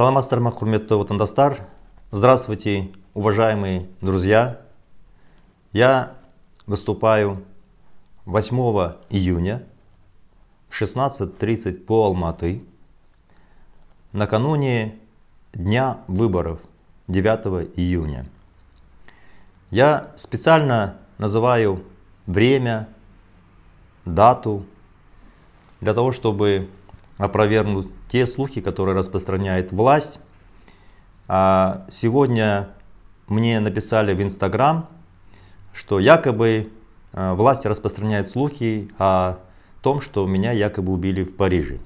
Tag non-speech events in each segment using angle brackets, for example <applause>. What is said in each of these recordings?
саламатсыздар ма құрметті отандастар здравствуйте уважаемые друзья я выступаю 8 июня в 16.30 по Алматы накануне дня выборов 9 июня. Я специально называю время, дату, для того, чтобы опровергнут те слухи, которые распространяет власть. А сегодня мне написали в Инстаграм, что якобы э, власть распространяет слухи о том, что меня якобы убили в Париже.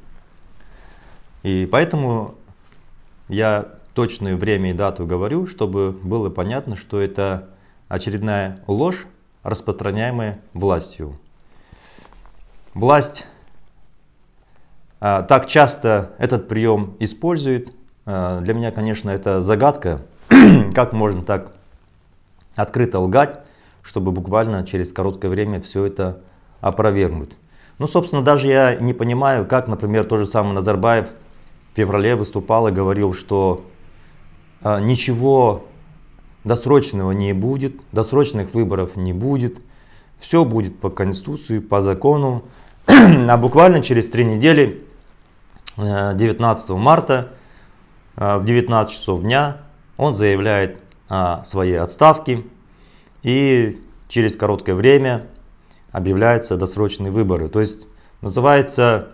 И поэтому я точное время и дату говорю, чтобы было понятно, что это очередная ложь, распространяемая властью. Власть а, так часто этот прием использует. А, для меня, конечно, это загадка, <clears throat> как можно так открыто лгать, чтобы буквально через короткое время все это опровергнуть. Ну, собственно, даже я не понимаю, как, например, тот же самый Назарбаев в феврале выступал и говорил, что а, ничего досрочного не будет, досрочных выборов не будет, все будет по Конституции, по закону, <clears throat> а буквально через три недели 19 э, марта э, в 19 часов дня он заявляет о своей отставке и через короткое время объявляются досрочные выборы. То есть называется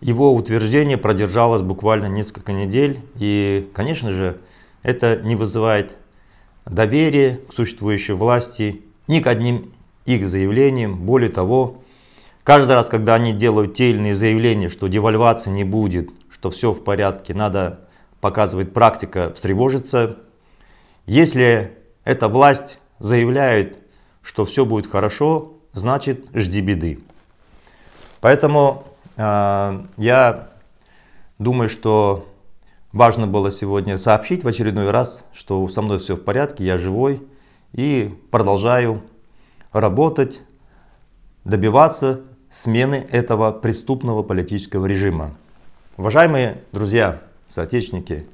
его утверждение продержалось буквально несколько недель и, конечно же, это не вызывает доверия к существующей власти ни к одним их заявлениям. Более того, Каждый раз, когда они делают те или иные заявления, что девальвации не будет, что все в порядке, надо, показывать практика, встревожиться. Если эта власть заявляет, что все будет хорошо, значит жди беды. Поэтому э, я думаю, что важно было сегодня сообщить в очередной раз, что со мной все в порядке, я живой и продолжаю работать, добиваться смены этого преступного политического режима. Уважаемые друзья, соотечественники,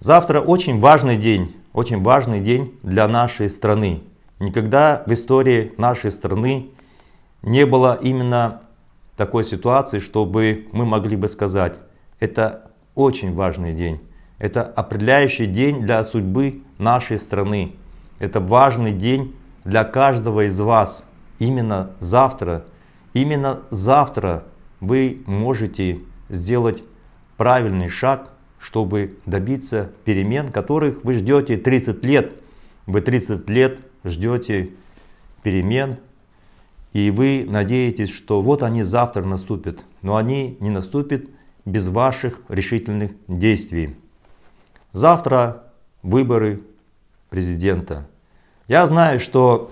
завтра очень важный день, очень важный день для нашей страны. Никогда в истории нашей страны не было именно такой ситуации, чтобы мы могли бы сказать, это очень важный день, это определяющий день для судьбы нашей страны, это важный день для каждого из вас. Именно завтра – Именно завтра вы можете сделать правильный шаг, чтобы добиться перемен, которых вы ждете 30 лет. Вы 30 лет ждете перемен, и вы надеетесь, что вот они завтра наступят. Но они не наступят без ваших решительных действий. Завтра выборы президента. Я знаю, что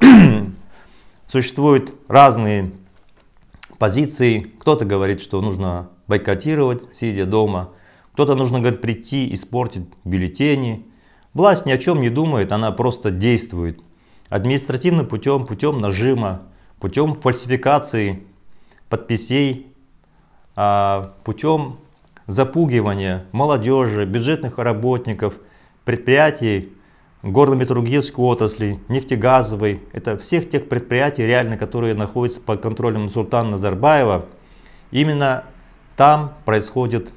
<clears throat> существуют разные позиций. Кто-то говорит, что нужно бойкотировать, сидя дома. Кто-то нужно говорит, прийти, и испортить бюллетени. Власть ни о чем не думает, она просто действует. Административным путем, путем нажима, путем фальсификации подписей, а, путем запугивания молодежи, бюджетных работников, предприятий, горно-металлургических отраслей, нефтегазовой, это всех тех предприятий реально, которые находятся под контролем султана Назарбаева, именно там происходят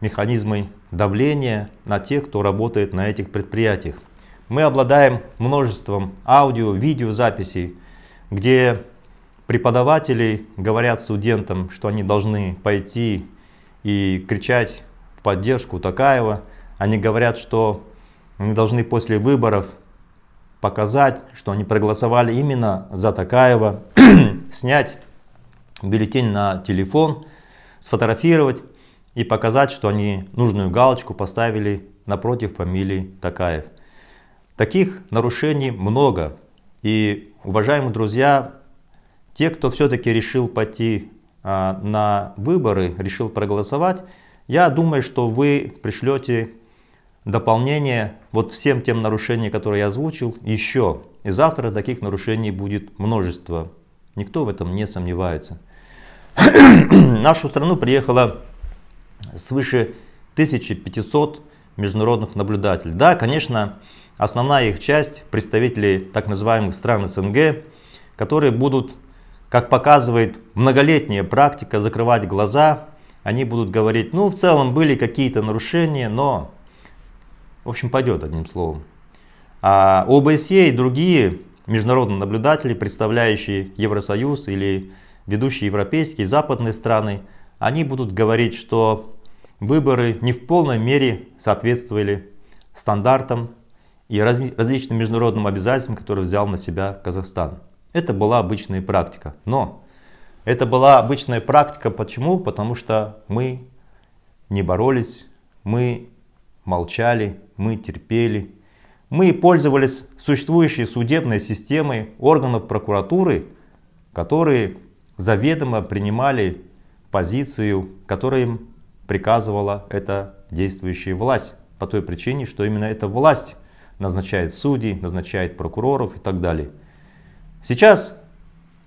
механизмы давления на тех, кто работает на этих предприятиях. Мы обладаем множеством аудио, видеозаписей, где преподаватели говорят студентам, что они должны пойти и кричать в поддержку Такаева. Они говорят, что они должны после выборов показать, что они проголосовали именно за Такаева, <clears throat> снять бюллетень на телефон, сфотографировать и показать, что они нужную галочку поставили напротив фамилии Такаев. Таких нарушений много. И, уважаемые друзья, те, кто все-таки решил пойти а, на выборы, решил проголосовать, я думаю, что вы пришлете дополнение вот всем тем нарушениям, которые я озвучил, еще. И завтра таких нарушений будет множество. Никто в этом не сомневается. в <clears throat> нашу страну приехало свыше 1500 международных наблюдателей. Да, конечно, основная их часть представители так называемых стран СНГ, которые будут, как показывает многолетняя практика, закрывать глаза. Они будут говорить, ну в целом были какие-то нарушения, но в общем, падет, одним словом. А ОБСЕ и другие международные наблюдатели, представляющие Евросоюз или ведущие европейские западные страны, они будут говорить, что выборы не в полной мере соответствовали стандартам и разли различным международным обязательствам, которые взял на себя Казахстан. Это была обычная практика. Но это была обычная практика почему? Потому что мы не боролись, мы молчали, мы терпели. Мы пользовались существующей судебной системой органов прокуратуры, которые заведомо принимали позицию, которая им приказывала эта действующая власть. По той причине, что именно эта власть назначает судей, назначает прокуроров и так далее. Сейчас,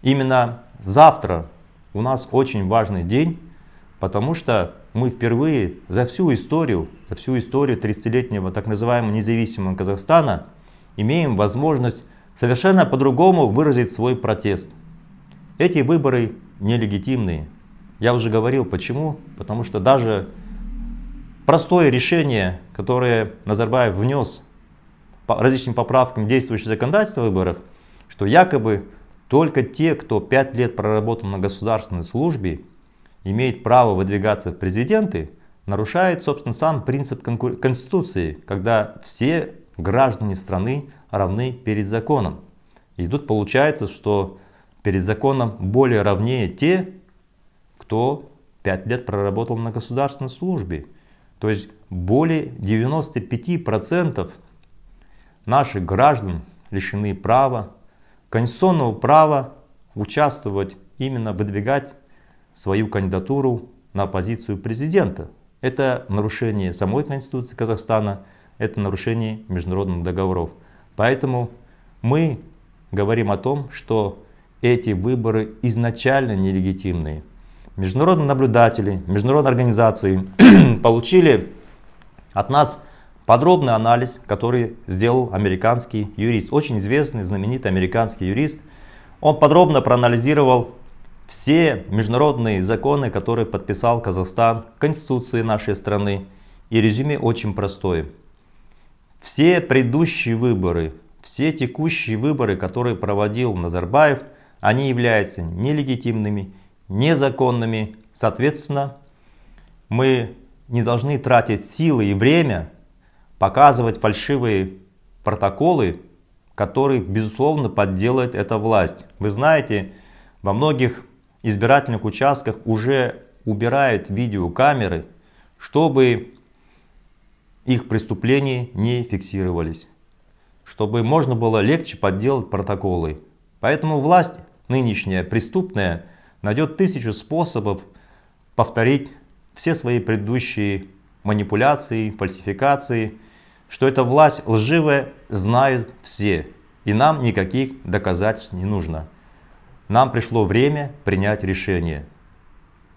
именно завтра у нас очень важный день, потому что мы впервые за всю историю, за всю историю 30-летнего так называемого независимого Казахстана имеем возможность совершенно по-другому выразить свой протест. Эти выборы нелегитимные. Я уже говорил почему, потому что даже простое решение, которое Назарбаев внес по различным поправкам действующего законодательства о выборах, что якобы только те, кто 5 лет проработал на государственной службе, имеет право выдвигаться в президенты, нарушает, собственно, сам принцип конкур... Конституции, когда все граждане страны равны перед законом. И тут получается, что перед законом более равнее те, кто 5 лет проработал на государственной службе. То есть более 95% наших граждан лишены права, конституционного права участвовать, именно выдвигать свою кандидатуру на позицию президента. Это нарушение самой Конституции Казахстана, это нарушение международных договоров. Поэтому мы говорим о том, что эти выборы изначально нелегитимные. Международные наблюдатели, международные организации <clears throat> получили от нас подробный анализ, который сделал американский юрист, очень известный, знаменитый американский юрист. Он подробно проанализировал все международные законы, которые подписал Казахстан, Конституции нашей страны. И резюме очень простое. Все предыдущие выборы, все текущие выборы, которые проводил Назарбаев, они являются нелегитимными, незаконными. Соответственно, мы не должны тратить силы и время, показывать фальшивые протоколы, которые, безусловно, подделает эта власть. Вы знаете, во многих избирательных участках уже убирают видеокамеры, чтобы их преступления не фиксировались, чтобы можно было легче подделать протоколы. Поэтому власть нынешняя, преступная, найдет тысячу способов повторить все свои предыдущие манипуляции, фальсификации, что эта власть лживая, знают все. И нам никаких доказательств не нужно. Нам пришло время принять решение.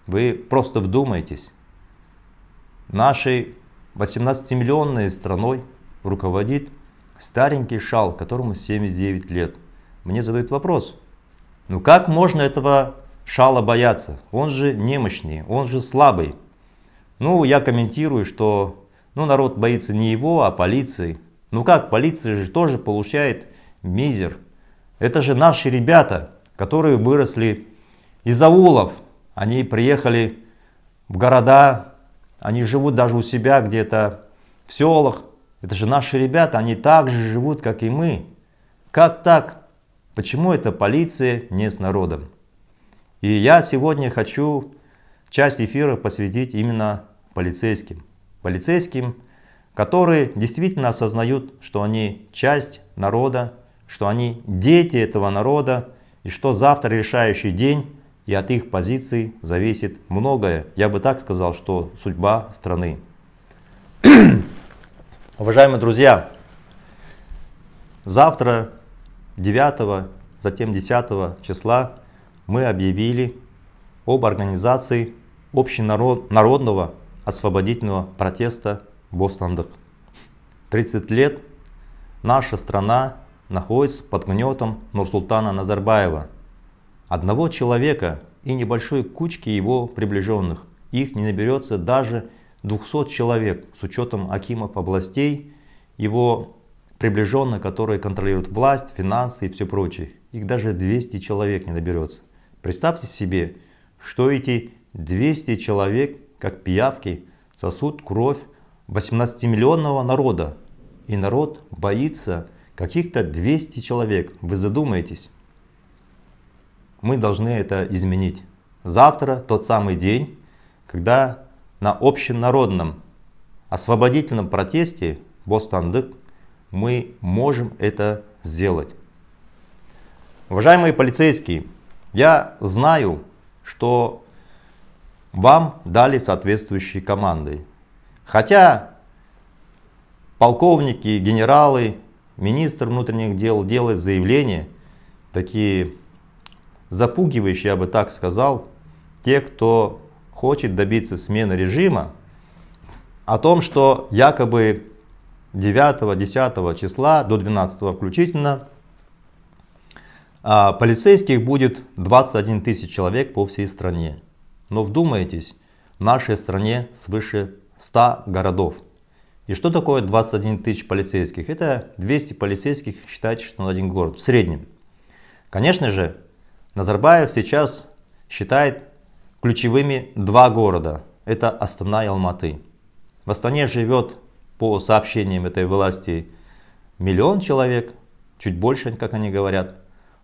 Вы просто вдумайтесь. Нашей 18-миллионной страной руководит старенький шал, которому 79 лет. Мне задают вопрос, ну как можно этого шала бояться? Он же немощный, он же слабый. Ну, я комментирую, что ну, народ боится не его, а полиции. Ну как, полиция же тоже получает мизер. Это же наши ребята, которые выросли из аулов. Они приехали в города, они живут даже у себя где-то в селах. Это же наши ребята, они так же живут, как и мы. Как так? Почему эта полиция не с народом? И я сегодня хочу часть эфира посвятить именно полицейским. Полицейским, которые действительно осознают, что они часть народа, что они дети этого народа, и что завтра решающий день, и от их позиций зависит многое. Я бы так сказал, что судьба страны. <clears throat> Уважаемые друзья, завтра 9, затем 10 числа мы объявили об организации общенародного освободительного протеста в Бостандах. 30 лет наша страна находится под гнетом Нурсултана Назарбаева, одного человека и небольшой кучки его приближенных. Их не наберется даже 200 человек с учетом акимов областей, его приближенных, которые контролируют власть, финансы и все прочее. Их даже 200 человек не наберется. Представьте себе, что эти 200 человек, как пиявки, сосут кровь 18-миллионного народа. И народ боится, Каких-то 200 человек. Вы задумаетесь. Мы должны это изменить. Завтра тот самый день, когда на общенародном освободительном протесте Бостандык мы можем это сделать. Уважаемые полицейские, я знаю, что вам дали соответствующие команды. Хотя полковники, генералы, министр внутренних дел делает заявления, такие запугивающие, я бы так сказал, те, кто хочет добиться смены режима, о том, что якобы 9-10 числа до 12 включительно а, полицейских будет 21 тысяч человек по всей стране. Но вдумайтесь, в нашей стране свыше 100 городов. И что такое 21 тысяч полицейских? Это 200 полицейских, считайте, что на один город в среднем. Конечно же, Назарбаев сейчас считает ключевыми два города. Это Астана и Алматы. В Астане живет, по сообщениям этой власти, миллион человек, чуть больше, как они говорят.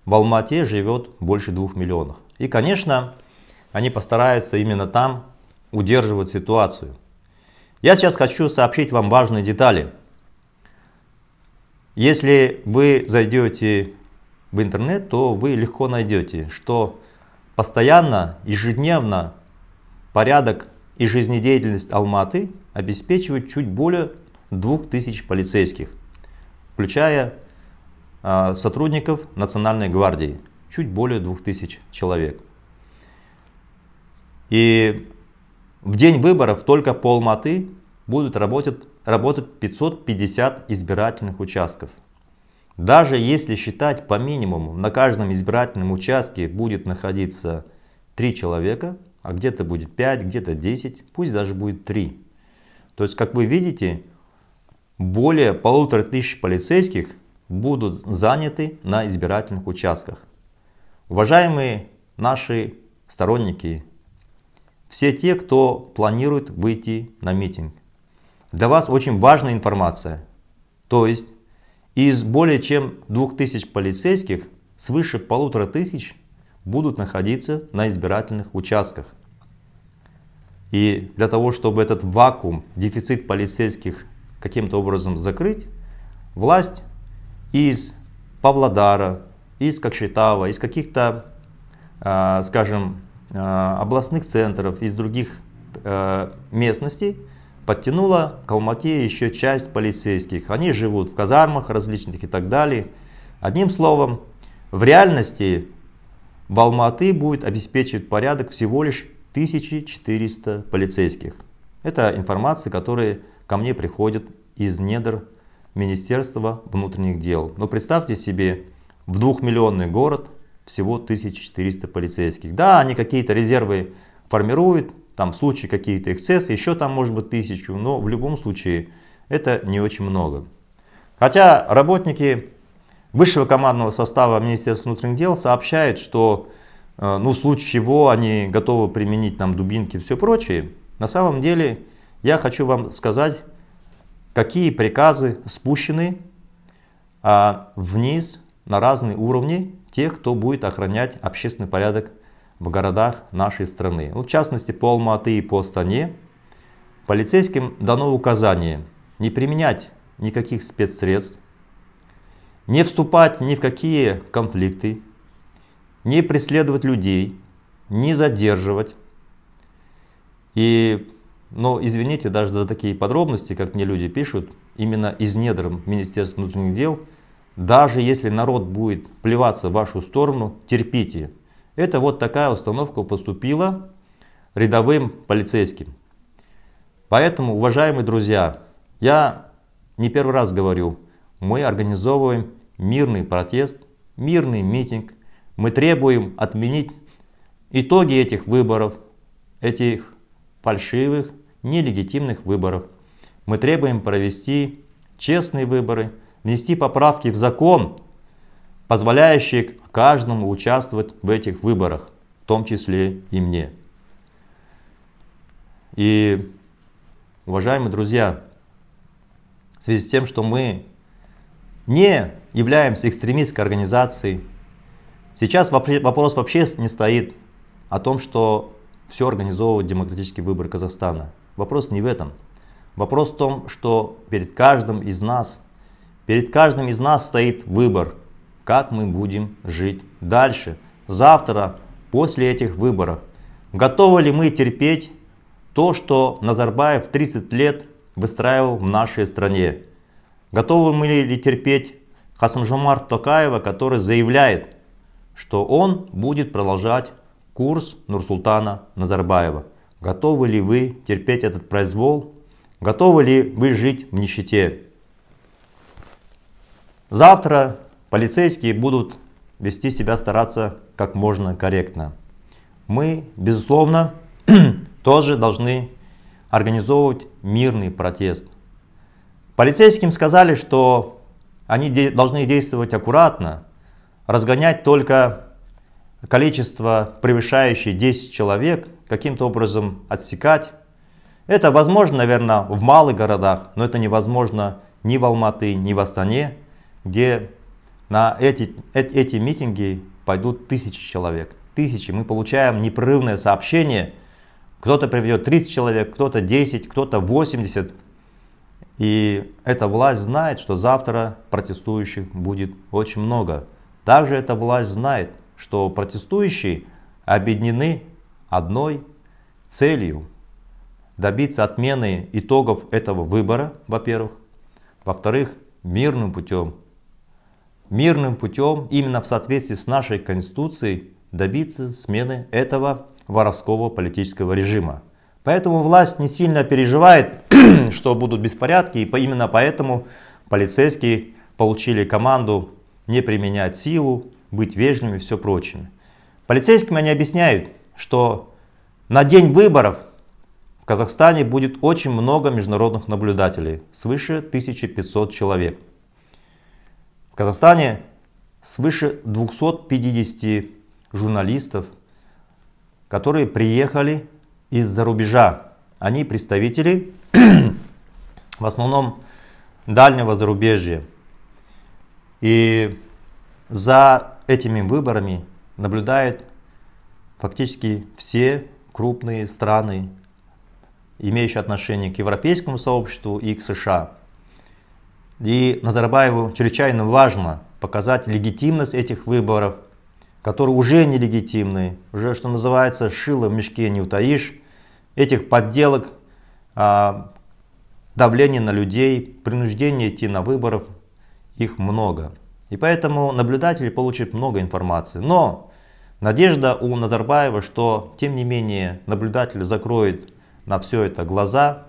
В Алмате живет больше двух миллионов. И, конечно, они постараются именно там удерживать ситуацию. Я сейчас хочу сообщить вам важные детали. Если вы зайдете в интернет, то вы легко найдете, что постоянно, ежедневно порядок и жизнедеятельность Алматы обеспечивает чуть более 2000 полицейских, включая э, сотрудников Национальной гвардии, чуть более 2000 человек. И в день выборов только по Алматы будут работать, работать 550 избирательных участков. Даже если считать по минимуму, на каждом избирательном участке будет находиться 3 человека, а где-то будет 5, где-то 10, пусть даже будет 3. То есть, как вы видите, более полутора тысяч полицейских будут заняты на избирательных участках. Уважаемые наши сторонники все те, кто планирует выйти на митинг. Для вас очень важная информация. То есть из более чем 2000 полицейских свыше полутора тысяч будут находиться на избирательных участках. И для того, чтобы этот вакуум, дефицит полицейских каким-то образом закрыть, власть из Павлодара, из Кокшетава, из каких-то, а, скажем, Э, областных центров, из других э, местностей подтянула Калматия еще часть полицейских. Они живут в казармах различных и так далее. Одним словом, в реальности в Алматы будет обеспечивать порядок всего лишь 1400 полицейских. Это информация, которая ко мне приходит из недр Министерства внутренних дел. Но представьте себе, в двухмиллионный город всего 1400 полицейских. Да, они какие-то резервы формируют, там случаи какие-то эксцессы, еще там может быть тысячу, но в любом случае это не очень много. Хотя работники высшего командного состава Министерства внутренних дел сообщают, что э, ну, в случае чего они готовы применить нам дубинки и все прочее, на самом деле я хочу вам сказать, какие приказы спущены а, вниз на разные уровни тех, кто будет охранять общественный порядок в городах нашей страны. Ну, в частности, по Алматы и по Астане полицейским дано указание не применять никаких спецсредств, не вступать ни в какие конфликты, не преследовать людей, не задерживать. И, но извините, даже за такие подробности, как мне люди пишут, именно из недр Министерства внутренних дел – даже если народ будет плеваться в вашу сторону, терпите. Это вот такая установка поступила рядовым полицейским. Поэтому, уважаемые друзья, я не первый раз говорю, мы организовываем мирный протест, мирный митинг. Мы требуем отменить итоги этих выборов, этих фальшивых, нелегитимных выборов. Мы требуем провести честные выборы – внести поправки в закон, позволяющие каждому участвовать в этих выборах, в том числе и мне. И, уважаемые друзья, в связи с тем, что мы не являемся экстремистской организацией, сейчас вопрос вообще не стоит о том, что все организовывают демократические выборы Казахстана. Вопрос не в этом. Вопрос в том, что перед каждым из нас Перед каждым из нас стоит выбор, как мы будем жить дальше, завтра, после этих выборов. Готовы ли мы терпеть то, что Назарбаев 30 лет выстраивал в нашей стране? Готовы мы ли терпеть Хасанжумар Токаева, который заявляет, что он будет продолжать курс Нурсултана Назарбаева? Готовы ли вы терпеть этот произвол? Готовы ли вы жить в нищете? Завтра полицейские будут вести себя стараться как можно корректно. Мы, безусловно, <clears throat> тоже должны организовывать мирный протест. Полицейским сказали, что они де должны действовать аккуратно, разгонять только количество, превышающее 10 человек, каким-то образом отсекать. Это возможно, наверное, в малых городах, но это невозможно ни в Алматы, ни в Астане где на эти, эти митинги пойдут тысячи человек. Тысячи. Мы получаем непрерывное сообщение. Кто-то приведет 30 человек, кто-то 10, кто-то 80. И эта власть знает, что завтра протестующих будет очень много. Также эта власть знает, что протестующие объединены одной целью. Добиться отмены итогов этого выбора, во-первых. Во-вторых, мирным путем мирным путем, именно в соответствии с нашей Конституцией, добиться смены этого воровского политического режима. Поэтому власть не сильно переживает, <clears throat> что будут беспорядки, и именно поэтому полицейские получили команду не применять силу, быть вежливыми и все прочим. Полицейским они объясняют, что на день выборов в Казахстане будет очень много международных наблюдателей, свыше 1500 человек. Казахстане свыше 250 журналистов, которые приехали из-за рубежа. Они представители <clears throat> в основном дальнего зарубежья. И за этими выборами наблюдают фактически все крупные страны, имеющие отношение к европейскому сообществу и к США. И Назарбаеву чрезвычайно важно показать легитимность этих выборов, которые уже нелегитимны, уже, что называется, шило в мешке не утаишь, этих подделок, а, давление на людей, принуждение идти на выборов, их много. И поэтому наблюдатели получат много информации. Но надежда у Назарбаева, что тем не менее наблюдатель закроет на все это глаза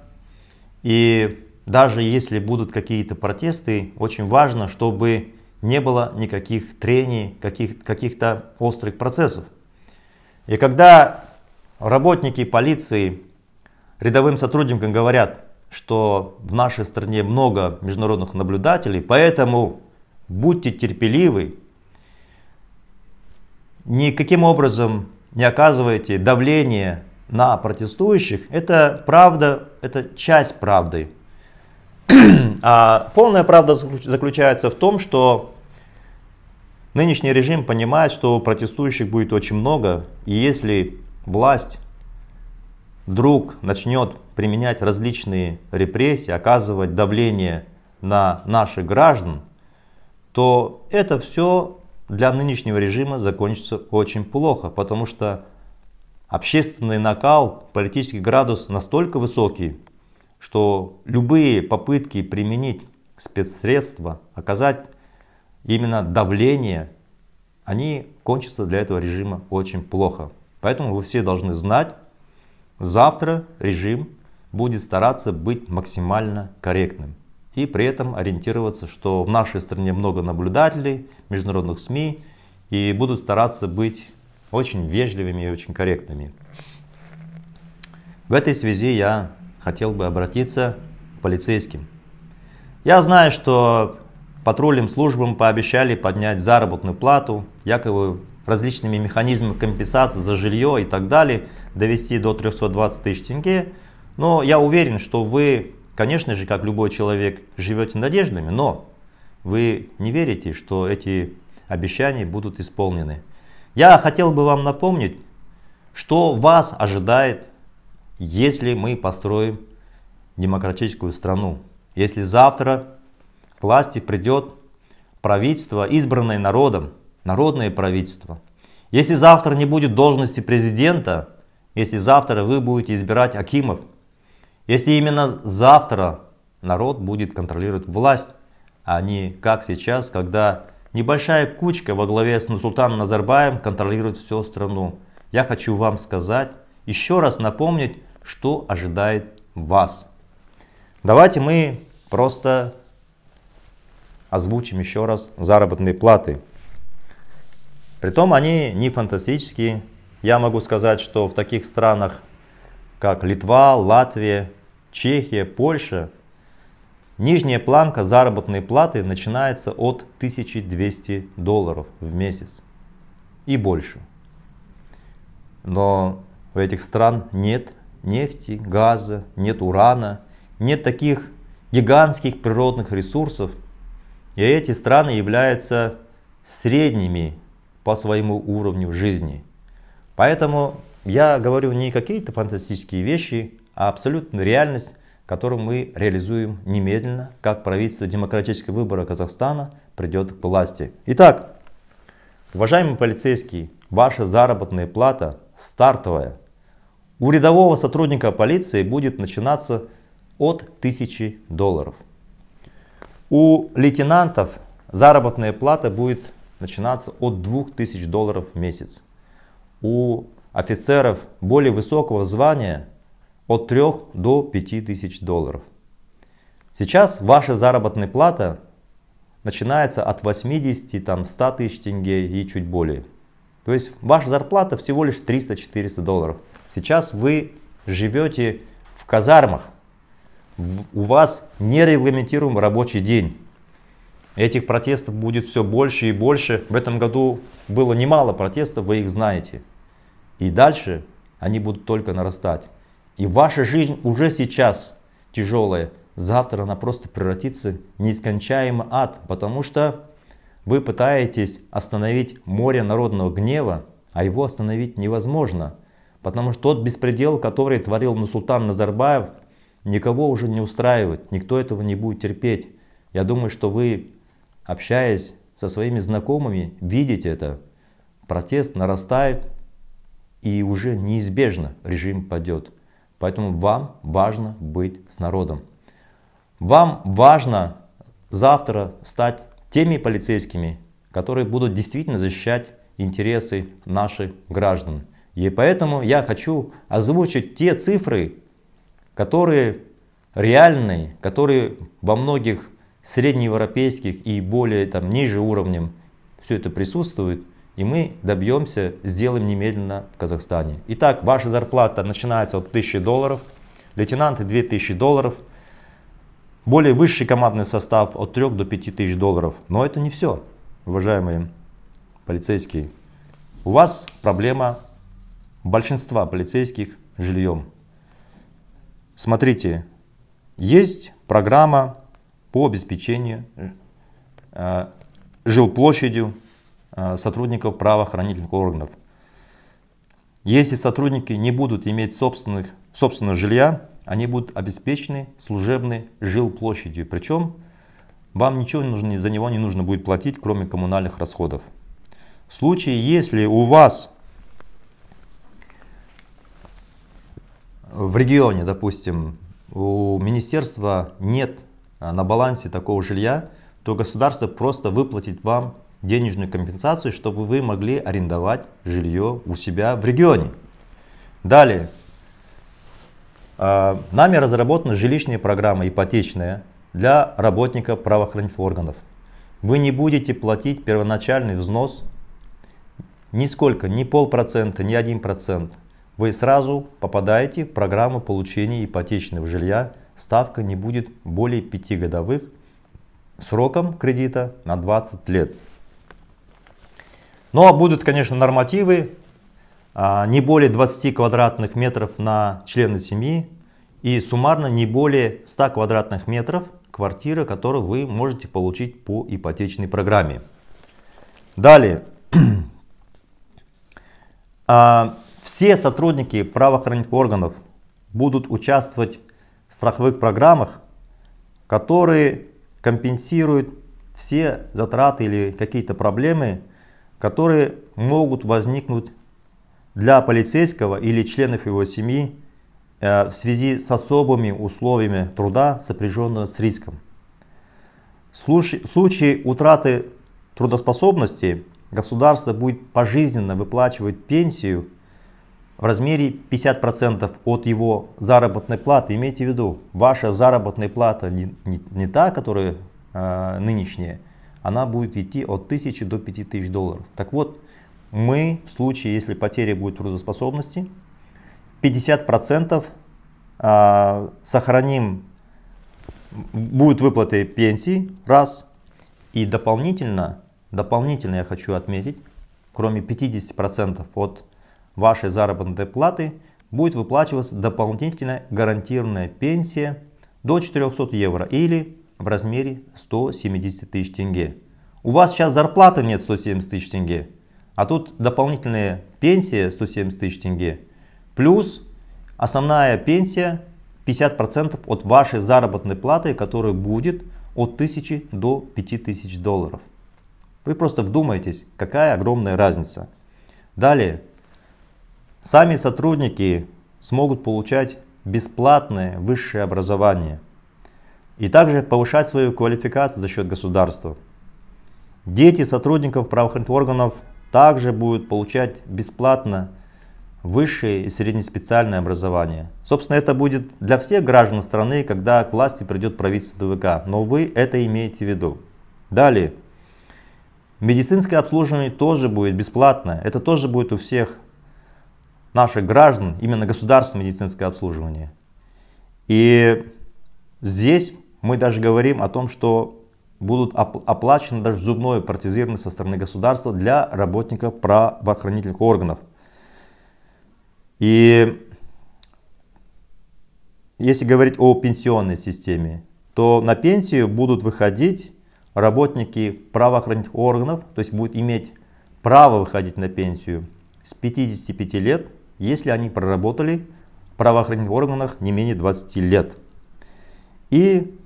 и даже если будут какие-то протесты, очень важно, чтобы не было никаких трений, каких, каких-то острых процессов. И когда работники полиции рядовым сотрудникам говорят, что в нашей стране много международных наблюдателей, поэтому будьте терпеливы, никаким образом не оказывайте давление на протестующих, это правда, это часть правды. <clears throat> а полная правда заключается в том, что нынешний режим понимает, что протестующих будет очень много, и если власть вдруг начнет применять различные репрессии, оказывать давление на наших граждан, то это все для нынешнего режима закончится очень плохо, потому что общественный накал, политический градус настолько высокий, что любые попытки применить спецсредства, оказать именно давление, они кончатся для этого режима очень плохо. Поэтому вы все должны знать, завтра режим будет стараться быть максимально корректным. И при этом ориентироваться, что в нашей стране много наблюдателей, международных СМИ, и будут стараться быть очень вежливыми и очень корректными. В этой связи я хотел бы обратиться к полицейским. Я знаю, что патрульным службам пообещали поднять заработную плату, якобы различными механизмами компенсации за жилье и так далее, довести до 320 тысяч тенге. Но я уверен, что вы, конечно же, как любой человек, живете надеждами, но вы не верите, что эти обещания будут исполнены. Я хотел бы вам напомнить, что вас ожидает если мы построим демократическую страну. Если завтра к власти придет правительство, избранное народом, народное правительство. Если завтра не будет должности президента, если завтра вы будете избирать Акимов, если именно завтра народ будет контролировать власть, а не как сейчас, когда небольшая кучка во главе с Нусултаном Назарбаем контролирует всю страну. Я хочу вам сказать, еще раз напомнить, что ожидает вас. Давайте мы просто озвучим еще раз заработные платы. Притом они не фантастические. Я могу сказать, что в таких странах, как Литва, Латвия, Чехия, Польша, нижняя планка заработной платы начинается от 1200 долларов в месяц и больше. Но в этих стран нет нефти, газа, нет урана, нет таких гигантских природных ресурсов, и эти страны являются средними по своему уровню жизни. Поэтому я говорю не какие-то фантастические вещи, а абсолютную реальность, которую мы реализуем немедленно, как правительство демократического выбора Казахстана придет к власти. Итак, уважаемые полицейские, ваша заработная плата стартовая – у рядового сотрудника полиции будет начинаться от 1000 долларов. У лейтенантов заработная плата будет начинаться от 2000 долларов в месяц. У офицеров более высокого звания от 3 до 5000 долларов. Сейчас ваша заработная плата начинается от 80, там 100 тысяч тенге и чуть более. То есть ваша зарплата всего лишь 300-400 долларов. Сейчас вы живете в казармах, у вас нерегламентируем рабочий день. Этих протестов будет все больше и больше. В этом году было немало протестов, вы их знаете. И дальше они будут только нарастать. И ваша жизнь уже сейчас тяжелая. Завтра она просто превратится в нескончаемый ад, потому что вы пытаетесь остановить море народного гнева, а его остановить невозможно. Потому что тот беспредел, который творил Нусултан Назарбаев, никого уже не устраивает, никто этого не будет терпеть. Я думаю, что вы, общаясь со своими знакомыми, видите это. Протест нарастает и уже неизбежно режим падет. Поэтому вам важно быть с народом. Вам важно завтра стать теми полицейскими, которые будут действительно защищать интересы наших граждан. И поэтому я хочу озвучить те цифры, которые реальные, которые во многих среднеевропейских и более там, ниже уровнем все это присутствует, и мы добьемся, сделаем немедленно в Казахстане. Итак, ваша зарплата начинается от 1000 долларов, лейтенанты 2000 долларов, более высший командный состав от 3 до 5 тысяч долларов. Но это не все, уважаемые полицейские. У вас проблема большинства полицейских жильем. Смотрите, есть программа по обеспечению э, жилплощадью э, сотрудников правоохранительных органов. Если сотрудники не будут иметь собственных, собственного жилья, они будут обеспечены служебной жилплощадью. Причем вам ничего не нужно, за него не нужно будет платить, кроме коммунальных расходов. В случае, если у вас в регионе, допустим, у министерства нет а, на балансе такого жилья, то государство просто выплатит вам денежную компенсацию, чтобы вы могли арендовать жилье у себя в регионе. Далее. А, нами разработана жилищная программа ипотечная для работников правоохранительных органов. Вы не будете платить первоначальный взнос нисколько, ни полпроцента, ни один процент вы сразу попадаете в программу получения ипотечного жилья. Ставка не будет более 5 годовых сроком кредита на 20 лет. Ну а будут, конечно, нормативы а, не более 20 квадратных метров на члены семьи и суммарно не более 100 квадратных метров квартира, которую вы можете получить по ипотечной программе. Далее. <clears throat> А, все сотрудники правоохранительных органов будут участвовать в страховых программах, которые компенсируют все затраты или какие-то проблемы, которые могут возникнуть для полицейского или членов его семьи э, в связи с особыми условиями труда, сопряженного с риском. В случае утраты трудоспособности государство будет пожизненно выплачивать пенсию в размере 50% от его заработной платы. Имейте в виду, ваша заработная плата не, не, не та, которая э, нынешняя, она будет идти от 1000 до 5000 долларов. Так вот, мы в случае, если потеря будет трудоспособности, 50% э, а, сохраним, будут выплаты пенсии, раз, и дополнительно, дополнительно я хочу отметить, кроме 50% от вашей заработной платы будет выплачиваться дополнительная гарантированная пенсия до 400 евро или в размере 170 тысяч тенге. У вас сейчас зарплаты нет 170 тысяч тенге, а тут дополнительная пенсия 170 тысяч тенге, плюс основная пенсия 50% от вашей заработной платы, которая будет от 1000 до 5000 долларов. Вы просто вдумайтесь, какая огромная разница. Далее, Сами сотрудники смогут получать бесплатное высшее образование и также повышать свою квалификацию за счет государства. Дети сотрудников правоохранительных органов также будут получать бесплатно высшее и среднеспециальное образование. Собственно, это будет для всех граждан страны, когда к власти придет правительство ДВК, но вы это имеете в виду. Далее. Медицинское обслуживание тоже будет бесплатно, это тоже будет у всех наших граждан именно государственное медицинское обслуживание. И здесь мы даже говорим о том, что будут оплачены даже зубное протезирование со стороны государства для работников правоохранительных органов. И если говорить о пенсионной системе, то на пенсию будут выходить работники правоохранительных органов, то есть будут иметь право выходить на пенсию с 55 лет если они проработали в правоохранительных органах не менее 20 лет. И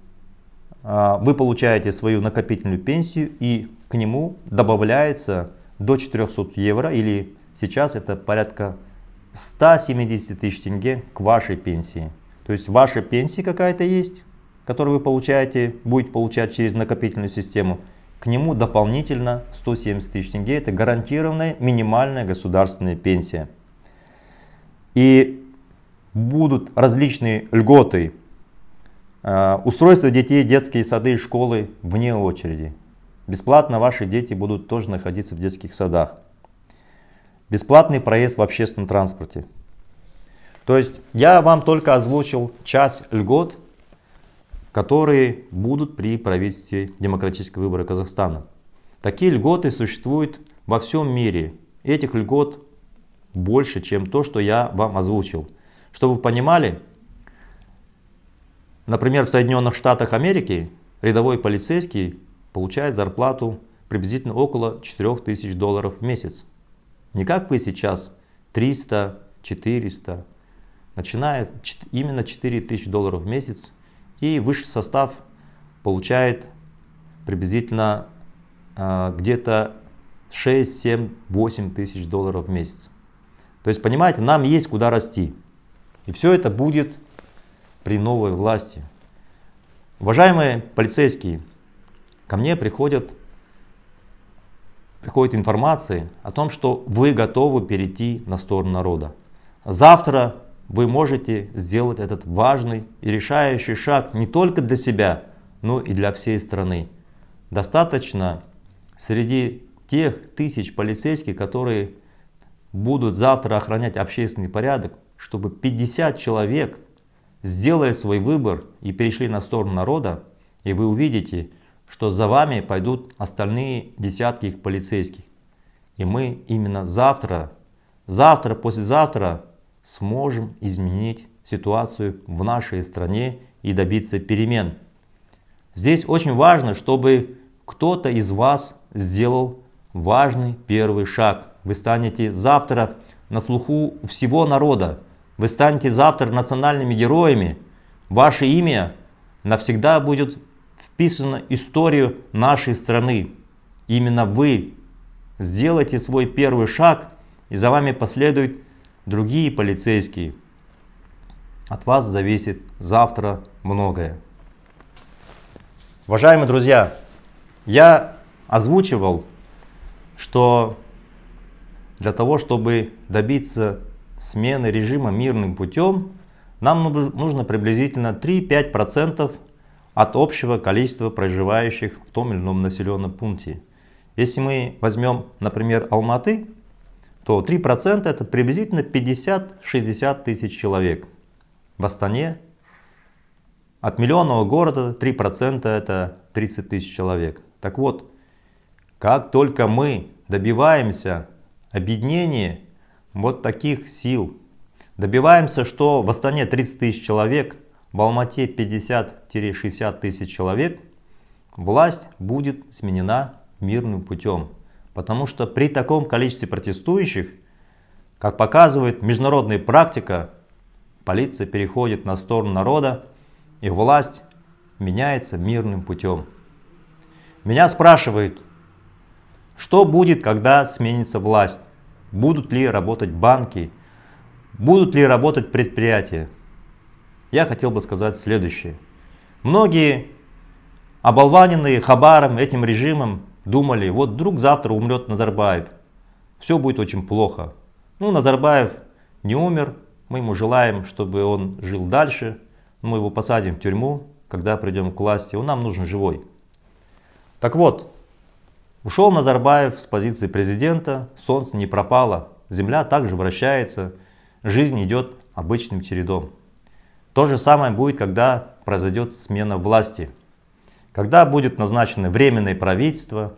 а, вы получаете свою накопительную пенсию и к нему добавляется до 400 евро или сейчас это порядка 170 тысяч тенге к вашей пенсии. То есть ваша пенсия какая-то есть, которую вы получаете, будете получать через накопительную систему, к нему дополнительно 170 тысяч тенге. Это гарантированная минимальная государственная пенсия и будут различные льготы, а, устройство детей, детские сады и школы вне очереди. Бесплатно ваши дети будут тоже находиться в детских садах. Бесплатный проезд в общественном транспорте. То есть я вам только озвучил часть льгот, которые будут при правительстве демократического выбора Казахстана. Такие льготы существуют во всем мире. Этих льгот больше, чем то, что я вам озвучил. Чтобы вы понимали, например, в Соединенных Штатах Америки рядовой полицейский получает зарплату приблизительно около 4000 долларов в месяц. Не как вы сейчас 300, 400, начиная именно 4000 долларов в месяц. И высший состав получает приблизительно а, где-то 6, 7, 8 тысяч долларов в месяц. То есть, понимаете, нам есть куда расти. И все это будет при новой власти. Уважаемые полицейские, ко мне приходят, приходят информации о том, что вы готовы перейти на сторону народа. Завтра вы можете сделать этот важный и решающий шаг не только для себя, но и для всей страны. Достаточно среди тех тысяч полицейских, которые будут завтра охранять общественный порядок, чтобы 50 человек сделали свой выбор и перешли на сторону народа, и вы увидите, что за вами пойдут остальные десятки их полицейских. И мы именно завтра, завтра, послезавтра сможем изменить ситуацию в нашей стране и добиться перемен. Здесь очень важно, чтобы кто-то из вас сделал важный первый шаг вы станете завтра на слуху всего народа, вы станете завтра национальными героями, ваше имя навсегда будет вписано в историю нашей страны. Именно вы сделаете свой первый шаг, и за вами последуют другие полицейские. От вас зависит завтра многое. Уважаемые друзья, я озвучивал, что для того, чтобы добиться смены режима мирным путем, нам нужно приблизительно 3-5% от общего количества проживающих в том или ином населенном пункте. Если мы возьмем, например, Алматы, то 3% это приблизительно 50-60 тысяч человек. В Астане от миллионного города 3% это 30 тысяч человек. Так вот, как только мы добиваемся объединении вот таких сил. Добиваемся, что в Астане 30 тысяч человек, в Алмате 50-60 тысяч человек, власть будет сменена мирным путем. Потому что при таком количестве протестующих, как показывает международная практика, полиция переходит на сторону народа и власть меняется мирным путем. Меня спрашивают, что будет, когда сменится власть? Будут ли работать банки? Будут ли работать предприятия? Я хотел бы сказать следующее. Многие, оболваненные Хабаром, этим режимом, думали, вот вдруг завтра умрет Назарбаев. Все будет очень плохо. Ну, Назарбаев не умер, мы ему желаем, чтобы он жил дальше. Мы его посадим в тюрьму, когда придем к власти. Он нам нужен живой. Так вот, Ушел Назарбаев с позиции президента, солнце не пропало, земля также вращается, жизнь идет обычным чередом. То же самое будет, когда произойдет смена власти. Когда будет назначено временное правительство,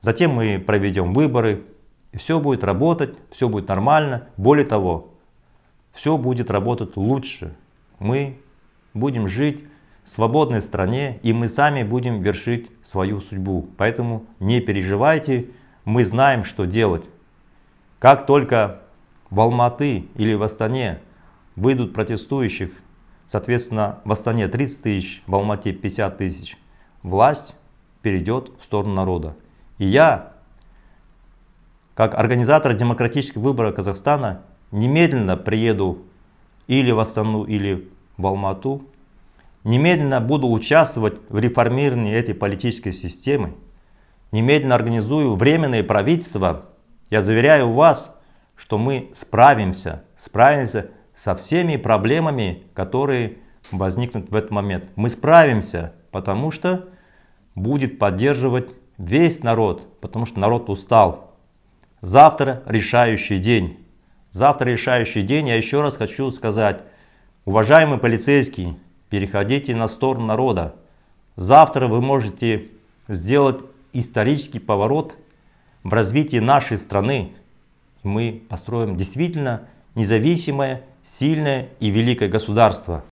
затем мы проведем выборы, и все будет работать, все будет нормально. Более того, все будет работать лучше. Мы будем жить свободной стране, и мы сами будем вершить свою судьбу. Поэтому не переживайте, мы знаем, что делать. Как только в Алматы или в Астане выйдут протестующих, соответственно, в Астане 30 тысяч, в Алмате 50 тысяч, власть перейдет в сторону народа. И я, как организатор демократических выборов Казахстана, немедленно приеду или в Астану, или в Алмату Немедленно буду участвовать в реформировании этой политической системы. Немедленно организую временное правительство. Я заверяю вас, что мы справимся, справимся со всеми проблемами, которые возникнут в этот момент. Мы справимся, потому что будет поддерживать весь народ, потому что народ устал. Завтра решающий день. Завтра решающий день, я еще раз хочу сказать, уважаемые полицейские, переходите на сторону народа. Завтра вы можете сделать исторический поворот в развитии нашей страны. Мы построим действительно независимое, сильное и великое государство.